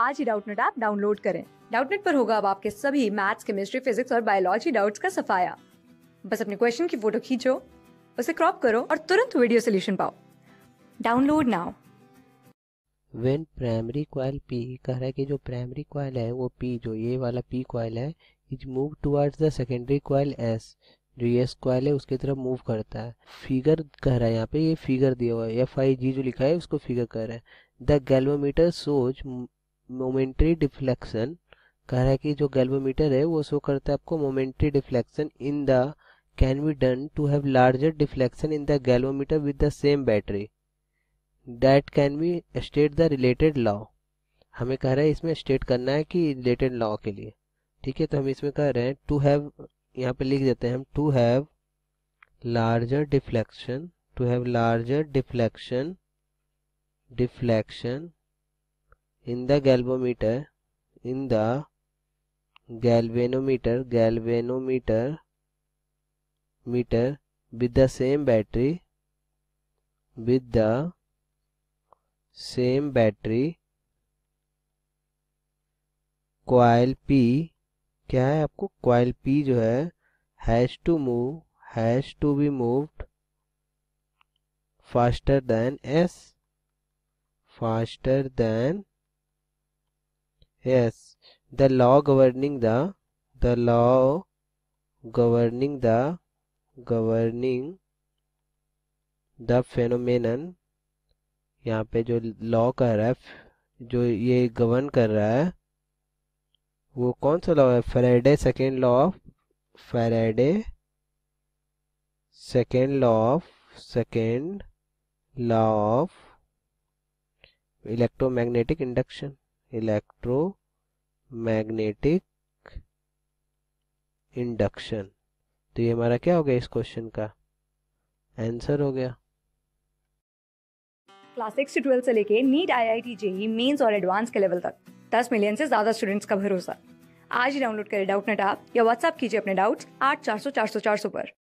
आज ही Doubtnut app download करें डाउटनेट पर होगा अब आपके सभी मैथ्स केमिस्ट्री फिजिक्स और बायोलॉजी डाउट्स का सफाया बस अपने क्वेश्चन की फोटो खींचो उसे क्रॉप करो और तुरंत वीडियो सोल्यूशन पाओ download now when primary coil P कह रहा है कि जो प्राइमरी क्वाइल है वो पी जो ये वाला पी क्वाइल है is move towards the secondary coil S जो ये एस क्वाइल है उसकी तरफ मूव करता है फिगर कह रहा है यहाँ पे ये फिगर दिया हुआ है एफ आई जी जो लिखा है उसको फिगर कह रहा है द गैल्वामीटर सोच मोमेंट्री डिफ्लेक्शन कह रहा है कि जो गैल्वोमीटर है वो शो करता है आपको momentary deflection in the can be done to have larger deflection in the galvanometer with the same battery that can be state the related law हमें कह रहा है इसमें स्टेट करना है कि रिलेटेड लॉ के लिए ठीक है तो हम इसमें कह रहे हैं टू हैव यहाँ पे लिख देते हैं हम to have larger deflection to have larger deflection deflection in the galvanometer in the galvanometer galvanometer meter with the same battery with the same battery coil p क्या है आपको coil p जो है has to move has to be moved faster than s faster than yes the law governing the the law governing the governing the phenomenon यहाँ पे जो law कर रहा है जो ये गवर्न कर रहा है वो कौन सा लॉ है Faraday second law of Faraday second law of second law of electromagnetic induction electromagnetic induction तो ये हमारा क्या हो गया इस क्वेश्चन का आंसर हो गया क्लास सिक्स से ट्वेल्थ से लेके NEET I I T JEE mains और एडवांस के लेवल तक दस मिलियन से ज्यादा स्टूडेंट्स का भरोसा आज ही डाउनलोड करें डाउट नेट आप या व्हाट्सएप कीजिए अपने डाउट्स आठ चार सौ चार सौ चार सौ पर